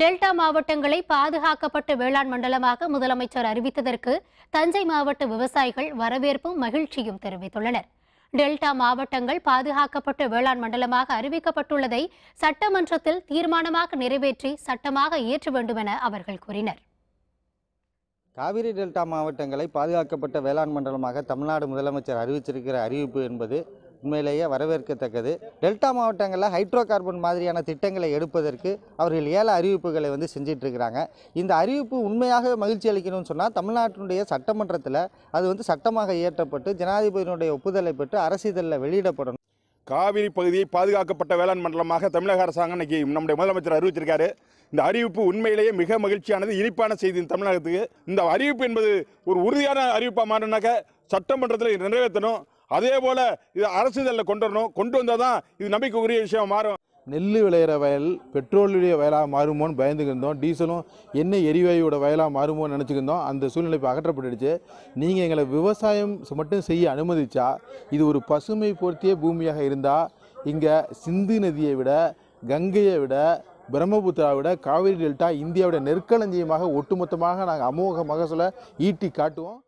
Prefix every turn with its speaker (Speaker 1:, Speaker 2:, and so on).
Speaker 1: delta மாவட்டங்களை பாதுகாக்கப்பட்ட வேளாண் மண்டலமாக முதலமைச்சர் அறிவித்ததற்கு தஞ்சை மாவட்ட விவசாயிகள் வரவேற்பும் மகிழ்ச்சியும் தெரிவித்துள்ளனர் டெல்டா மாவட்டங்கள் பாதுகாக்கப்பட்ட வேளாண் மண்டலமாக அறிவிக்கப்பட்டுள்ளதை சட்டமன்றத்தில் தீர்மானமாக நிறைவேற்றி சட்டமாக இயற்ற வேண்டும் என அவர்கள் கூறினர்
Speaker 2: காவிரி டெல்டா மாவட்டங்களை பாதுகாக்கப்பட்ட வேளாண் மண்டலமாக தமிழ்நாடு முதலமைச்சர் அறிவிச்சிருக்கிற அறிவிப்பு என்பது உண்மையிலேயே வரவேற்கத்தக்கது டெல்டா மாவட்டங்களில் ஹைட்ரோ கார்பன் மாதிரியான திட்டங்களை எடுப்பதற்கு அவர்கள் ஏழ அறிவிப்புகளை வந்து செஞ்சிட்ருக்கிறாங்க இந்த அறிவிப்பு உண்மையாக மகிழ்ச்சி அளிக்கணும்னு சொன்னால் தமிழ்நாட்டினுடைய சட்டமன்றத்தில் அது வந்து சட்டமாக இயற்றப்பட்டு ஜனாதிபதியினுடைய ஒப்புதலை பெற்று அரசிதழில் வெளியிடப்படணும்
Speaker 3: காவிரி பகுதியை பாதுகாக்கப்பட்ட வேளாண் மண்டலமாக தமிழக அரசாங்கம் இன்னைக்கு நம்முடைய முதலமைச்சர் அறிவிச்சிருக்காரு இந்த அறிவிப்பு உண்மையிலேயே மிக மகிழ்ச்சியானது இனிப்பான செய்தி தமிழகத்துக்கு இந்த அறிவிப்பு என்பது ஒரு உறுதியான அறிவிப்பாக மாறினாக்க சட்டமன்றத்தில் நிறைவேற்றணும் அதே போல் இது அரசு இதில் கொண்டு வரணும் கொண்டு வந்தால் தான் இது நம்பிக்கைக்குரிய விஷயம் மாறும்
Speaker 4: நெல் விளையிற வயல் பெட்ரோலுடைய வயலாக மாறுமோன்னு பயந்துக்கிருந்தோம் டீசலும் எண்ணெய் எரிவாயுவோட வயலாக மாறுமோன்னு நினச்சிக்கிருந்தோம் அந்த சூழ்நிலை இப்போ அகற்றப்பட்டுடுச்சு நீங்கள் எங்களை விவசாயம் மட்டும் செய்ய அனுமதிச்சா இது ஒரு பசுமை பொருத்திய பூமியாக இருந்தால் இங்கே சிந்து நதியை விட கங்கையை விட பிரம்மபுத்திரா விட காவிரி டெல்டா இந்தியாவுடைய நெற்களஞ்சியமாக ஒட்டுமொத்தமாக நாங்கள் அமோக மகசூலை ஈட்டி காட்டுவோம்